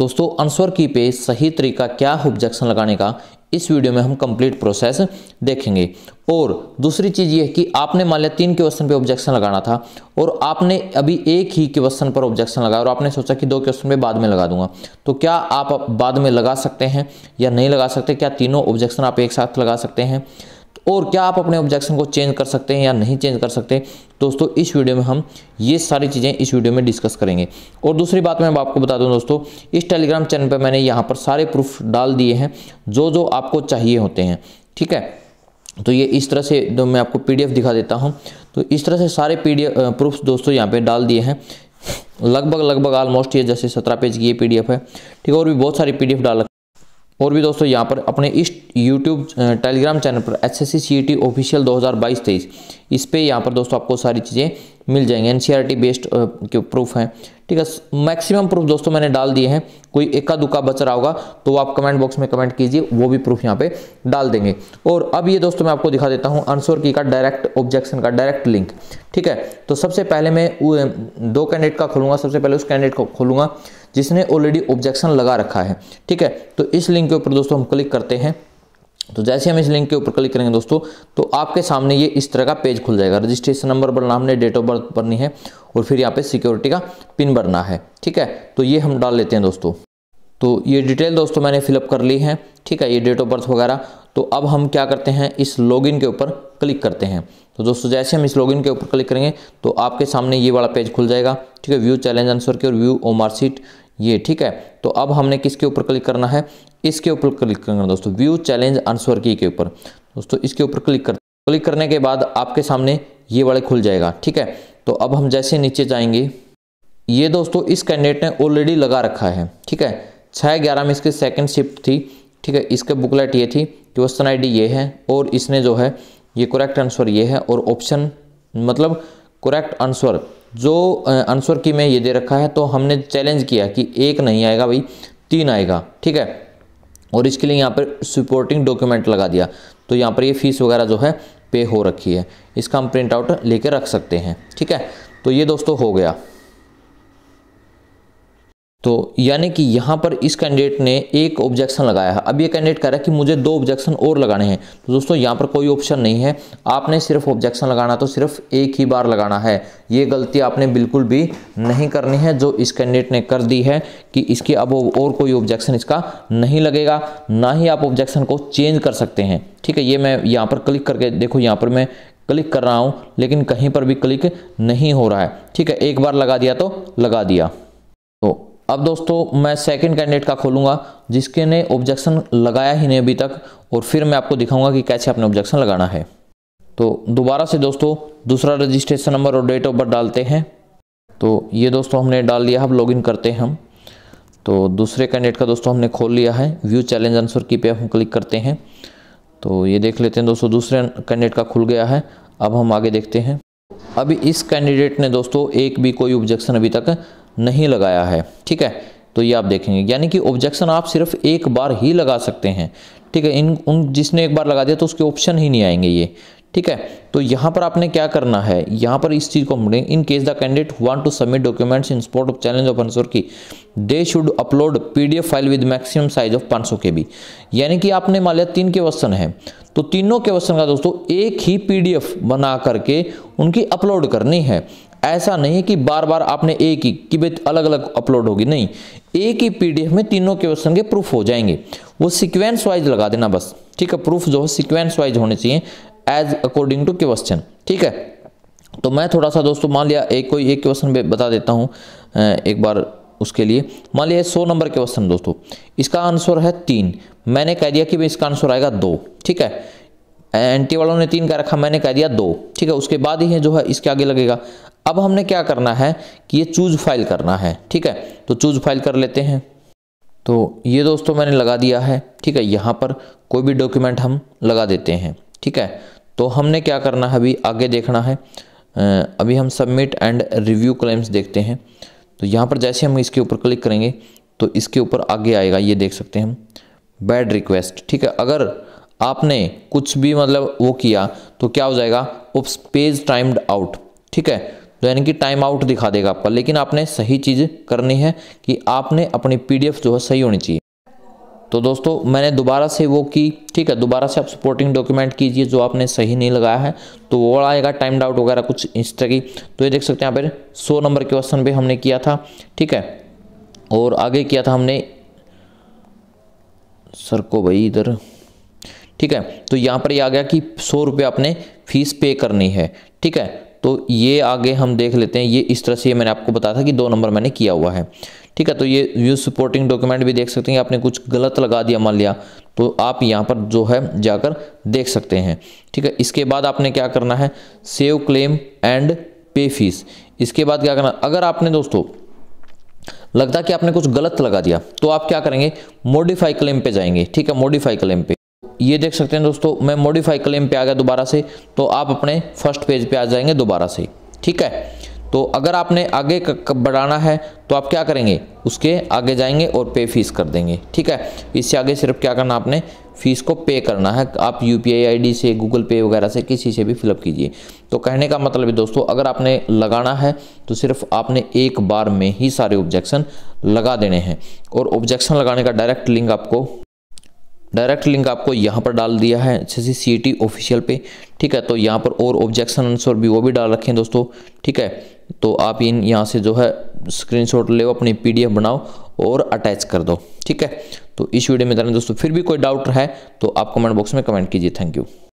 दोस्तों अनस्वर की पे सही तरीका क्या ऑब्जेक्शन लगाने का इस वीडियो में हम कंप्लीट प्रोसेस देखेंगे और दूसरी चीज़ ये है कि आपने मान लिया तीन क्वेश्चन पे ऑब्जेक्शन लगाना था और आपने अभी एक ही क्वेश्चन पर ऑब्जेक्शन लगाया और आपने सोचा कि दो क्वेश्चन पे बाद में लगा दूंगा तो क्या आप बाद में लगा सकते हैं या नहीं लगा सकते क्या तीनों ऑब्जेक्शन आप एक साथ लगा सकते हैं और क्या आप अपने ऑब्जेक्शन को चेंज कर सकते हैं या नहीं चेंज कर सकते दोस्तों इस वीडियो में हम ये सारी चीज़ें इस वीडियो में डिस्कस करेंगे और दूसरी बात मैं आपको बता दूं दोस्तों इस टेलीग्राम चैनल पर मैंने यहाँ पर सारे प्रूफ डाल दिए हैं जो जो आपको चाहिए होते हैं ठीक है तो ये इस तरह से जो तो मैं आपको पी दिखा देता हूँ तो इस तरह से सारे पी प्रूफ दोस्तों यहाँ पर डाल दिए हैं लगभग लगभग ऑलमोस्ट ये जैसे सत्रह पेज की ये पी है ठीक है और भी बहुत सारी पी डाल और भी दोस्तों यहाँ पर अपने इस यूट्यूब टेलीग्राम चैनल पर S S C C E T official बाईस तेईस इस पर यहाँ पर दोस्तों आपको सारी चीज़ें मिल जाएंगे एनसीईआरटी बेस्ड e के प्रूफ हैं ठीक है मैक्सिमम प्रूफ दोस्तों मैंने डाल दिए हैं कोई इक्का दुक्का बच रहा होगा तो आप कमेंट बॉक्स में कमेंट कीजिए वो भी प्रूफ यहाँ पे डाल देंगे और अब ये दोस्तों मैं आपको दिखा देता हूँ आंसर की का डायरेक्ट ऑब्जेक्शन का डायरेक्ट लिंक ठीक है तो सबसे पहले मैं दो कैंडिडेट का खोलूंगा सबसे पहले उस कैंडिडेट को खोलूंगा जिसने ऑलरेडी ऑब्जेक्शन लगा रखा है ठीक है तो इस लिंक के ऊपर दोस्तों हम क्लिक करते हैं तो जैसे हम इस लिंक के ऊपर क्लिक करेंगे दोस्तों तो आपके सामने ये इस तरह का पेज खुल जाएगा रजिस्ट्रेशन नंबर भरना हमने डेट ऑफ बर्थ भरनी है और फिर यहाँ पे सिक्योरिटी का पिन भरना है ठीक है तो ये हम डाल लेते हैं दोस्तों तो ये डिटेल दोस्तों मैंने फिलअप कर ली है ठीक है ये डेट ऑफ बर्थ वगैरह तो अब हम क्या करते हैं इस लॉगिन के ऊपर क्लिक करते हैं तो दोस्तों जैसे हम इस लॉगिन के ऊपर क्लिक करेंगे तो आपके सामने ये वाला पेज खुल जाएगा ठीक है व्यू चैलेंज आंसर की और व्यू ओ मार्कशीट ये ठीक है तो अब हमने किसके ऊपर क्लिक करना है इसके ऊपर क्लिक करना दोस्तों व्यू चैलेंज आंसर की के ऊपर दोस्तों इसके ऊपर क्लिक कर क्लिक करने के बाद आपके सामने ये वाले खुल जाएगा ठीक है तो अब हम जैसे नीचे जाएंगे ये दोस्तों इस कैंडिडेट ने ऑलरेडी लगा रखा है ठीक है छः ग्यारह में इसकी सेकंड शिफ्ट थी ठीक है इसके बुकलेट ये थी क्वेश्चन आईडी ये है और इसने जो है ये करेक्ट आंसर ये है और ऑप्शन मतलब करेक्ट आंसर जो आंसर की मैं ये दे रखा है तो हमने चैलेंज किया कि एक नहीं आएगा भाई तीन आएगा ठीक है और इसके लिए यहाँ पर सपोर्टिंग डॉक्यूमेंट लगा दिया तो यहाँ पर ये फीस वगैरह जो है पे हो रखी है इसका हम प्रिंट आउट लेके रख सकते हैं ठीक है तो ये दोस्तों हो गया तो यानी कि यहाँ पर इस कैंडिडेट ने एक ऑब्जेक्शन लगाया है अब ये कैंडिडेट कह रहा है कि मुझे दो ऑब्जेक्शन और लगाने हैं तो दोस्तों यहाँ पर कोई ऑप्शन नहीं है आपने सिर्फ ऑब्जेक्शन लगाना तो सिर्फ एक ही बार लगाना है ये गलती आपने बिल्कुल भी नहीं करनी है जो इस कैंडिडेट ने कर दी है कि इसके अब और कोई ऑब्जेक्शन इसका नहीं लगेगा ना ही आप ऑब्जेक्शन को चेंज कर सकते हैं ठीक है ये मैं यहाँ पर क्लिक करके देखो यहाँ पर मैं क्लिक कर रहा हूँ लेकिन कहीं पर भी क्लिक नहीं हो रहा है ठीक है एक बार लगा दिया तो लगा दिया तो अब दोस्तों मैं सेकंड कैंडिडेट का खोलूंगा जिसके ने ऑब्जेक्शन लगाया ही नहीं अभी तक और फिर मैं आपको दिखाऊंगा कि कैसे आपने ऑब्जेक्शन लगाना है तो दोबारा से दोस्तों दूसरा रजिस्ट्रेशन नंबर और डेट ऑफ बर्थ डालते हैं तो ये दोस्तों हमने डाल लिया अब लॉग करते हैं हम तो दूसरे कैंडिडेट का दोस्तों हमने खोल लिया है व्यू चैलेंज आंसर की पे हम क्लिक करते हैं तो ये देख लेते हैं दोस्तों दूसरे कैंडिडेट का खुल गया है अब हम आगे देखते हैं अभी इस कैंडिडेट ने दोस्तों एक भी कोई ऑब्जेक्शन अभी तक नहीं लगाया है ठीक है तो ये आप देखेंगे यानी कि ऑब्जेक्शन आप सिर्फ एक बार ही लगा सकते हैं ठीक है इन उन जिसने एक बार लगा दिया तो उसके ऑप्शन ही नहीं आएंगे ये ठीक है तो यहाँ पर आपने क्या करना है यहाँ पर इस चीज़ को मिलेंगे in case the candidate want to submit documents in support of challenge of answer key they should upload PDF file with maximum size of 500 K B यानी कि आपने मान लिया तीन के क्वेश्चन है तो तीनों के क्वेश्चन का दोस्तों एक ही पीडीएफ बना करके उनकी अपलोड करनी है ऐसा नहीं है कि बार बार आपने एक ही कि भाई अलग अलग अपलोड होगी नहीं एक ही पीडीएफ में तीनों क्वेश्चन के प्रूफ हो जाएंगे वो सिक्वेंस वाइज लगा देना बस ठीक है प्रूफ जो है सिक्वेंस वाइज होने चाहिए एज अकॉर्डिंग टू क्वेश्चन ठीक है तो मैं थोड़ा सा दोस्तों मान लिया एक कोई एक क्वेश्चन बता देता हूँ एक बार उसके लिए मान लिया सौ नंबर क्वेश्चन दोस्तों इसका आंसर है तीन मैंने कह दिया कि भाई इसका आंसर आएगा दो ठीक है एंटी वालों ने तीन का रखा मैंने कह दिया दो ठीक है उसके बाद ही जो है इसके आगे लगेगा अब हमने क्या करना है कि ये चूज फाइल करना है ठीक है तो चूज फाइल कर लेते हैं तो ये दोस्तों मैंने लगा दिया है ठीक है यहाँ पर कोई भी डॉक्यूमेंट हम लगा देते हैं ठीक है तो हमने क्या करना है अभी आगे देखना है अभी हम सबमिट एंड रिव्यू क्लेम्स देखते हैं तो यहाँ पर जैसे हम इसके ऊपर क्लिक करेंगे तो इसके ऊपर आगे आएगा ये देख सकते हैं हम बैड रिक्वेस्ट ठीक है अगर आपने कुछ भी मतलब वो किया तो क्या हो जाएगा उप्स पेज टाइम्ड आउट ठीक है तो यानी कि टाइम आउट दिखा देगा आपका लेकिन आपने सही चीज़ करनी है कि आपने अपनी पीडीएफ जो है सही होनी चाहिए तो दोस्तों मैंने दोबारा से वो की ठीक है दोबारा से आप सपोर्टिंग डॉक्यूमेंट कीजिए जो आपने सही नहीं लगाया है तो वो आएगा टाइम आउट वगैरह कुछ इस तरह की तो ये देख सकते हैं यहाँ पर सौ नंबर के क्वेश्चन पे हमने किया था ठीक है और आगे किया था हमने सर को भाई इधर ठीक है तो यहाँ पर ये आ गया कि सौ रुपये आपने फीस पे करनी है ठीक है तो ये आगे हम देख लेते हैं ये इस तरह से ये मैंने आपको बताया था कि दो नंबर मैंने किया हुआ है ठीक है तो ये व्यू सपोर्टिंग डॉक्यूमेंट भी देख सकते हैं आपने कुछ गलत लगा दिया मान लिया तो आप यहाँ पर जो है जाकर देख सकते हैं ठीक है इसके बाद आपने क्या करना है save claim and pay fees इसके बाद क्या करना अगर आपने दोस्तों लगता कि आपने कुछ गलत लगा दिया तो आप क्या करेंगे मॉडिफाई क्लेम पे जाएंगे ठीक है मॉडिफाई क्लेम पे ये देख सकते हैं दोस्तों मैं मॉडिफाई क्लेम पे आ गया दोबारा से तो आप अपने फर्स्ट पेज पे आ जाएंगे दोबारा से ठीक है तो अगर आपने आगे बढ़ाना है तो आप क्या करेंगे उसके आगे जाएंगे और पे फीस कर देंगे ठीक है इससे आगे सिर्फ क्या करना आपने फीस को पे करना है आप यू पी आई से गूगल पे वगैरह से किसी से भी फिलअप कीजिए तो कहने का मतलब है दोस्तों अगर आपने लगाना है तो सिर्फ आपने एक बार में ही सारे ऑब्जेक्शन लगा देने हैं और ऑब्जेक्शन लगाने का डायरेक्ट लिंक आपको डायरेक्ट लिंक आपको यहाँ पर डाल दिया है अच्छे से सी टी ऑफिशियल पे ठीक है तो यहाँ पर और ऑब्जेक्शन आंसर भी वो भी डाल रखे हैं दोस्तों ठीक है तो आप इन यहाँ से जो है स्क्रीनशॉट ले अपनी पीडीएफ बनाओ और अटैच कर दो ठीक है तो इस वीडियो में जाना दोस्तों फिर भी कोई डाउट है तो आप कमेंट बॉक्स में कमेंट कीजिए थैंक यू